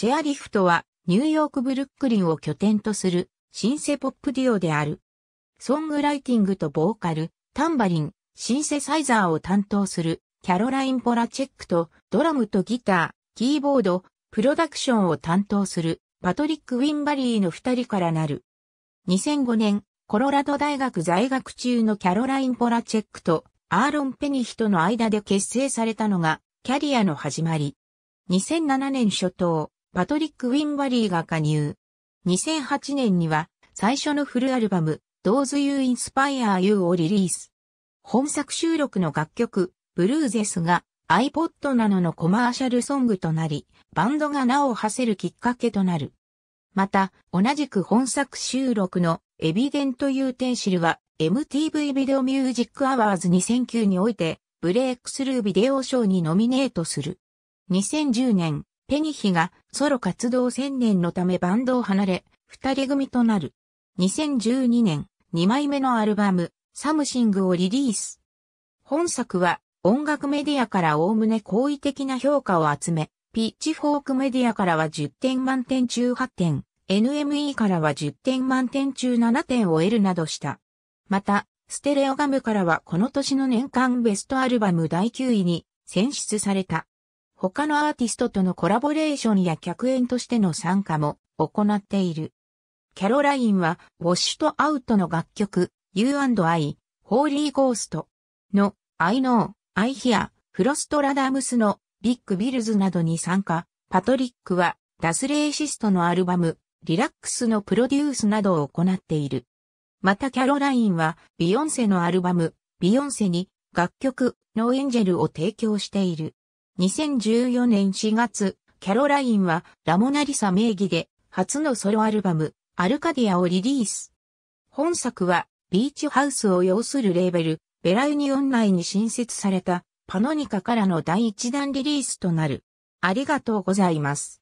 チェアリフトはニューヨークブルックリンを拠点とするシンセポップデュオである。ソングライティングとボーカル、タンバリン、シンセサイザーを担当するキャロライン・ポラチェックとドラムとギター、キーボード、プロダクションを担当するパトリック・ウィンバリーの二人からなる。2005年、コロラド大学在学中のキャロライン・ポラチェックとアーロン・ペニヒとの間で結成されたのがキャリアの始まり。2007年初頭、パトリック・ウィンバリーが加入。2008年には最初のフルアルバム、Those You Inspire You をリリース。本作収録の楽曲、ブルーゼスが iPod などのコマーシャルソングとなり、バンドが名を馳せるきっかけとなる。また、同じく本作収録のエビデント・ユーテンシルは MTV ビデオミュージックアワーズ2009においてブレイクスルービデオ賞にノミネートする。2010年、ペニヒがソロ活動1000年のためバンドを離れ、二人組となる。2012年、2枚目のアルバム、サムシングをリリース。本作は音楽メディアからおおむね好意的な評価を集め、ピッチフォークメディアからは10点満点中8点、NME からは10点満点中7点を得るなどした。また、ステレオガムからはこの年の年間ベストアルバム第9位に選出された。他のアーティストとのコラボレーションや客演としての参加も行っている。キャロラインは、ウォッシュとアウトの楽曲、U&I、ホーリーゴーストの I know, I hear, フロストラダムスのビッグビルズなどに参加。パトリックは、ダスレイシストのアルバム、リラックスのプロデュースなどを行っている。またキャロラインは、ビヨンセのアルバム、ビヨンセに楽曲、ノーエンジェルを提供している。2014年4月、キャロラインはラモナリサ名義で初のソロアルバム、アルカディアをリリース。本作はビーチハウスを要するレーベル、ベラユニオン内に新設されたパノニカからの第一弾リリースとなる。ありがとうございます。